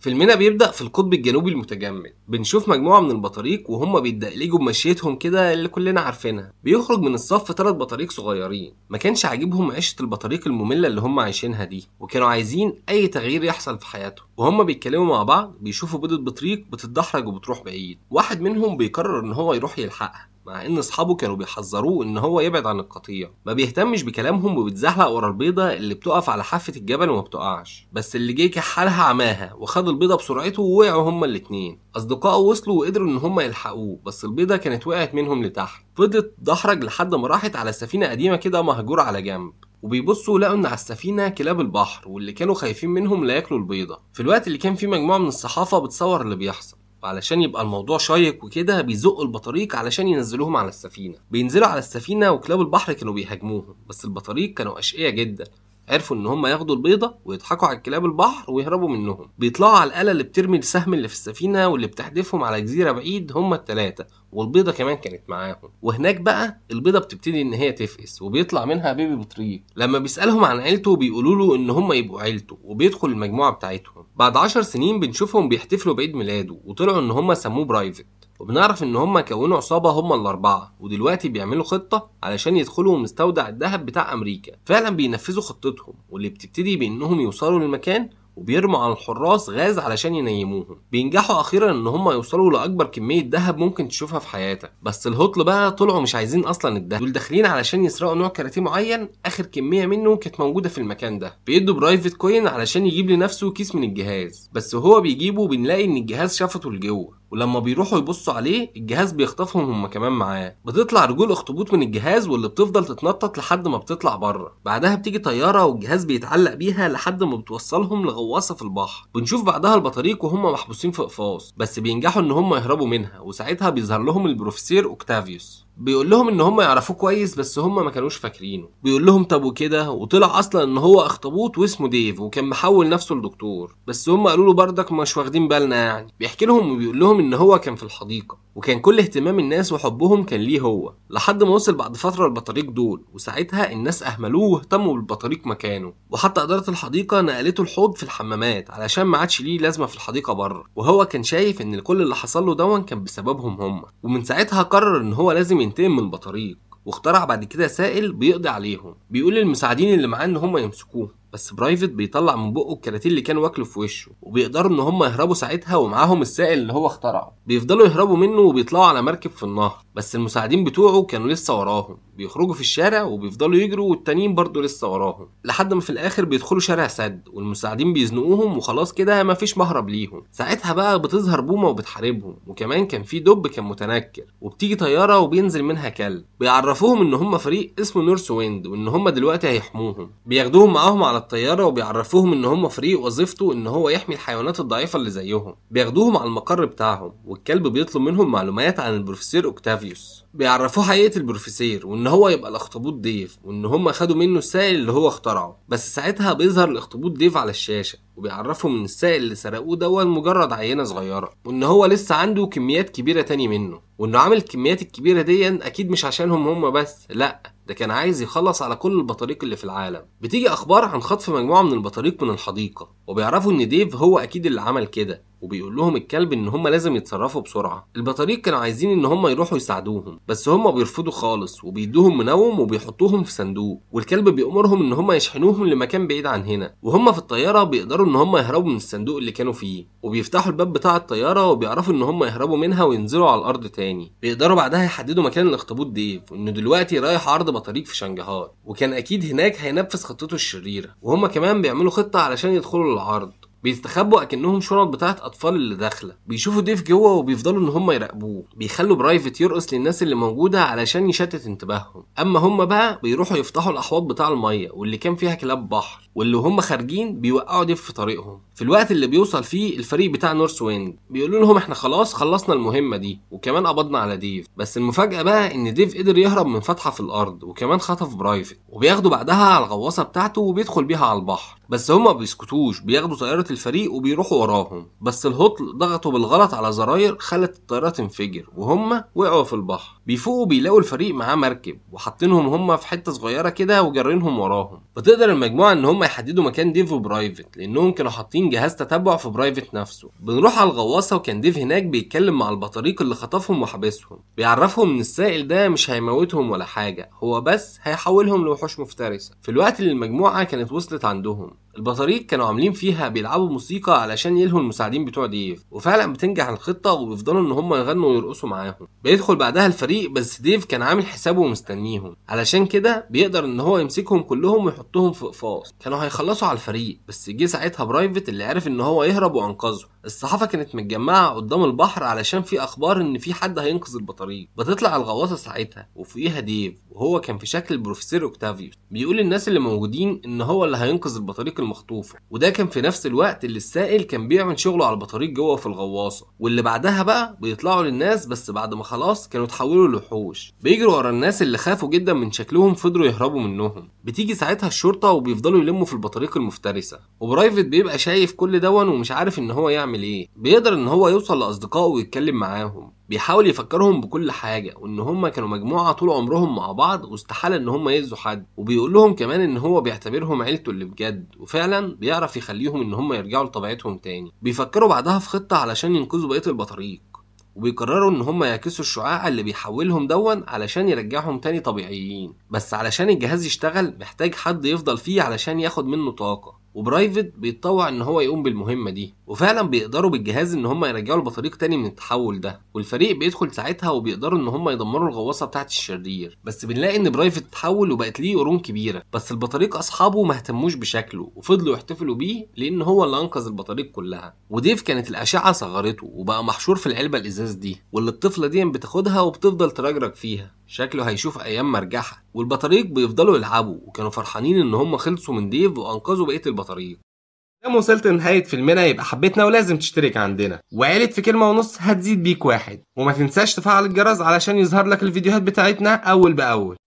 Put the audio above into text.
فيلمنا بيبدأ في القطب الجنوبي المتجمد بنشوف مجموعة من البطاريق وهم بيدقلجوا بمشيتهم كده اللي كلنا عارفينها بيخرج من الصف ثلاث بطاريق صغيرين ما كانش عاجبهم عيشة البطاريق المملة اللي هم عايشينها دي وكانوا عايزين أي تغيير يحصل في حياتهم وهم بيتكلموا مع بعض بيشوفوا بيضة بطريق بتتدحرج وبتروح بعيد واحد منهم بيقرر إن هو يروح يلحقها مع ان اصحابه كانوا بيحذروه ان هو يبعد عن القطيع ما بيهتمش بكلامهم وبتزحلق ورا البيضه اللي بتقف على حافه الجبل وما بتقعش بس اللي جه كحالها عماها وخد البيضه بسرعته ووقعوا هما الاتنين اصدقائه وصلوا وقدروا ان هما يلحقوه بس البيضه كانت وقعت منهم لتحت فضلت دحرج لحد ما راحت على سفينه قديمه كده مهجوره على جنب وبيبصوا لقوا ان على السفينه كلاب البحر واللي كانوا خايفين منهم لا ياكلوا البيضه في الوقت اللي كان فيه مجموعه من الصحافه بتصور اللي بيحصل وعلشان يبقى الموضوع شيق وكده بيزقوا البطاريق علشان ينزلوهم على السفينه بينزلوا على السفينه وكلاب البحر كانوا بيهاجموهم بس البطاريق كانوا اشقياء جدا عرفوا ان هم ياخدوا البيضه ويضحكوا على الكلاب البحر ويهربوا منهم بيطلعوا على الاله اللي بترمي السهم اللي في السفينه واللي بتحدفهم على جزيره بعيد هم الثلاثه والبيضه كمان كانت معاهم وهناك بقى البيضه بتبتدي ان هي تفقس وبيطلع منها بيبي بطريق لما بيسالهم عن عيلته بيقولوا له ان هم يبقوا عيلته وبيدخل المجموعه بتاعتهم بعد عشر سنين بنشوفهم بيحتفلوا بعيد ميلاده وطلعوا ان هم سموه برايفت وبنعرف ان هم كونوا عصابه هم الاربعه ودلوقتي بيعملوا خطه علشان يدخلوا مستودع الذهب بتاع امريكا فعلا بينفذوا خطتهم واللي بتبتدي بانهم يوصلوا للمكان وبيرموا على الحراس غاز علشان ينيموهم بينجحوا اخيرا ان هم يوصلوا لاكبر كميه ذهب ممكن تشوفها في حياتك بس الهطل بقى طلعوا مش عايزين اصلا الذهب دول داخلين علشان يسرقوا نوع كاراتيه معين اخر كميه منه كانت موجوده في المكان ده بيدوا برايفت كوين علشان يجيب لنفسه كيس من الجهاز بس وهو بيجيبه بنلاقي ان الجهاز شفته لجوه ولما بيروحوا يبصوا عليه الجهاز بيخطفهم هم كمان معاه بتطلع رجول اخطبوط من الجهاز واللي بتفضل تتنطط لحد ما بتطلع بره بعدها بتيجي طياره والجهاز بيتعلق بيها لحد ما بتوصلهم لغواصه في البحر بنشوف بعدها البطاريق وهم محبوسين في اقفاص بس بينجحوا ان هم يهربوا منها وساعتها بيظهر لهم البروفيسير اوكتافيوس بيقول لهم ان هم يعرفوه كويس بس هم ما كانوش فاكرينه بيقول لهم طب وكده وطلع اصلا ان هو اخطبوط واسمه ديف وكان محول نفسه لدكتور بس هم قالوا له بردك مش واخدين بالنا يعني بيحكي لهم وبيقول لهم ان هو كان في الحديقه وكان كل اهتمام الناس وحبهم كان ليه هو لحد ما وصل بعد فترة البطاريق دول وساعتها الناس أهملوه واهتموا بالبطاريق مكانه وحتى إدارة الحديقة نقلته الحوض في الحمامات علشان ما عادش ليه لازمة في الحديقة بره وهو كان شايف إن كل اللي حصل له دون كان بسببهم هم ومن ساعتها قرر إن هو لازم ينتقم من البطاريق واخترع بعد كده سائل بيقضي عليهم بيقول للمساعدين اللي معاه إن هم يمسكوه بس برايفت بيطلع من بقه الكراتين اللي كان واكله في وشه وبيقدروا ان هم يهربوا ساعتها ومعاهم السائل اللي هو اخترعه بيفضلوا يهربوا منه وبيطلعوا على مركب في النهر بس المساعدين بتوعه كانوا لسه وراهم بيخرجوا في الشارع وبيفضلوا يجروا والتانيين برضه لسه وراهم لحد ما في الاخر بيدخلوا شارع سد والمساعدين بيزنقوهم وخلاص كده مفيش مهرب ليهم ساعتها بقى بتظهر بومه وبتحاربهم وكمان كان في دب كان متنكر وبتيجي طياره وبينزل منها كلب بيعرفوهم ان هم فريق اسمه نورس ويند وان هم دلوقتي هيحموهم بياخدوهم معاهم على الطياره وبيعرفوهم ان هم فريق وظيفته ان هو يحمي الحيوانات الضعيفه اللي زيهم بياخدوهم على المقر بتاعهم والكلب بيطلب منهم معلومات عن البروفيسور اوكتافيوس بيعرفوه حقيقه البروفيسير وان هو يبقى الاخطبوط ديف وان هم خدوا منه السائل اللي هو اخترعه بس ساعتها بيظهر الاخطبوط ديف على الشاشه وبيعرفهم ان السائل اللي سرقوه دوت مجرد عينه صغيره وان هو لسه عنده كميات كبيره تاني منه وانه عامل الكميات الكبيره دي اكيد مش عشانهم هم بس لا ده كان عايز يخلص على كل البطاريق اللي في العالم بتيجي اخبار عن خطف مجموعه من البطاريق من الحديقه وبيعرفوا ان ديف هو اكيد اللي عمل كده وبيقول لهم الكلب ان هم لازم يتصرفوا بسرعه البطاريق كانوا عايزين ان هم يروحوا يساعدوهم بس هم بيرفضوا خالص وبيدوهم منوم وبيحطوهم في صندوق والكلب بيأمرهم ان هم يشحنوهم لمكان بعيد عن هنا وهم في الطياره بيقدروا ان هم يهربوا من الصندوق اللي كانوا فيه وبيفتحوا الباب بتاع الطياره وبيعرفوا ان هم يهربوا منها وينزلوا على الارض تاني بيقدروا بعدها يحددوا مكان الاخطبوط ديف وانه دلوقتي رايح عرض بطاريق في شنغهاي وكان اكيد هناك هينفذ خطته الشريره وهم كمان بيعملوا خطه علشان يدخلوا العرض بيستخبوا اكنهم شرط بتاعت اطفال اللي داخله بيشوفوا ديف جوه وبيفضلوا ان هم يراقبوه بيخلوا برايفت يرقص للناس اللي موجوده علشان يشتت انتباههم اما هم بقى بيروحوا يفتحوا الاحواض بتاع الميه واللي كان فيها كلاب بحر واللي هم خارجين بيوقعوا ديف في طريقهم في الوقت اللي بيوصل فيه الفريق بتاع نورث ويند بيقولوا لهم احنا خلاص خلصنا المهمه دي وكمان قبضنا على ديف بس المفاجاه بقى ان ديف قدر يهرب من فتحه في الارض وكمان خطف برايفت وبياخدوا بعدها على الغواصه بتاعته وبيدخل بيها على البحر بس هم ما بيسكتوش بياخدوا طياره الفريق وبيروحوا وراهم بس الهطل ضغطوا بالغلط على زراير خلت الطياره تنفجر وهم وقعوا في البحر بيفوقوا بيلاقوا الفريق معاه مركب وحاطينهم هم في حته صغيره كده وجارينهم وراهم بتقدر المجموعه ان هم هم يحددوا مكان ديف وبرايفت لانهم كانوا حاطين جهاز تتبع في برايفت نفسه بنروح على الغواصه وكان ديف هناك بيتكلم مع البطاريق اللي خطفهم وحبسهم بيعرفهم ان السائل ده مش هيموتهم ولا حاجه هو بس هيحولهم لوحوش مفترسه في الوقت اللي المجموعه كانت وصلت عندهم البطاريق كانوا عاملين فيها بيلعبوا موسيقى علشان يلهوا المساعدين بتوع ديف وفعلا بتنجح الخطه وبيفضلوا ان هم يغنوا ويرقصوا معاهم بيدخل بعدها الفريق بس ديف كان عامل حسابه ومستنيهم علشان كده بيقدر ان هو يمسكهم كلهم ويحطهم في قفاص كانوا هيخلصوا على الفريق بس جه ساعتها برايفت اللي عرف ان هو يهرب وانقذه الصحافه كانت متجمعه قدام البحر علشان في اخبار ان في حد هينقذ البطاريق بتطلع الغواصه ساعتها وفوقيها ديف وهو كان في شكل البروفيسور اوكتافيوس بيقول للناس اللي موجودين ان هو اللي هينقذ البطاريق المخطوفه وده كان في نفس الوقت اللي السائل كان بيعمل شغله على البطاريق جوه في الغواصه واللي بعدها بقى بيطلعوا للناس بس بعد ما خلاص كانوا اتحولوا لوحوش بيجروا ورا الناس اللي خافوا جدا من شكلهم فضلوا يهربوا منهم بتيجي ساعتها الشرطه وبيفضلوا يلموا في البطاريق المفترسه وبرايفت بيبقى شايف كل دون ومش عارف ان هو يعمل ايه بيقدر ان هو يوصل لاصدقائه ويتكلم معاهم بيحاول يفكرهم بكل حاجه وان هم كانوا مجموعه طول عمرهم مع بعض واستحاله ان هم يأذوا حد وبيقول لهم كمان ان هو بيعتبرهم عيلته اللي بجد وفعلا بيعرف يخليهم ان هم يرجعوا لطبيعتهم تاني بيفكروا بعدها في خطه علشان ينقذوا بقيه البطاريق وبيقرروا ان هم يعكسوا الشعاع اللي بيحولهم دون علشان يرجعهم تاني طبيعيين بس علشان الجهاز يشتغل محتاج حد يفضل فيه علشان ياخد منه طاقه وبرايفت بيتطوع ان هو يقوم بالمهمه دي وفعلا بيقدروا بالجهاز ان هم يرجعوا البطاريق تاني من التحول ده والفريق بيدخل ساعتها وبيقدروا ان هم يدمروا الغواصه بتاعت الشرير بس بنلاقي ان برايفت تحول وبقت ليه قرون كبيره بس البطاريق اصحابه ما اهتموش بشكله وفضلوا يحتفلوا بيه لان هو اللي انقذ البطاريق كلها وديف كانت الاشعه صغرته وبقى محشور في العلبه الازاز دي واللي الطفله دي بتاخدها وبتفضل تراجرك فيها شكله هيشوف ايام مرجحه والبطاريق بيفضلوا يلعبوا وكانوا فرحانين ان هم خلصوا من ديف وانقذوا بقيه البطاريق لما وصلت لنهاية فيلمنا يبقى حبيتنا ولازم تشترك عندنا وعيلة في كلمة ونص هتزيد بيك واحد وما تنساش تفعل الجرس علشان يظهر لك الفيديوهات بتاعتنا أول بأول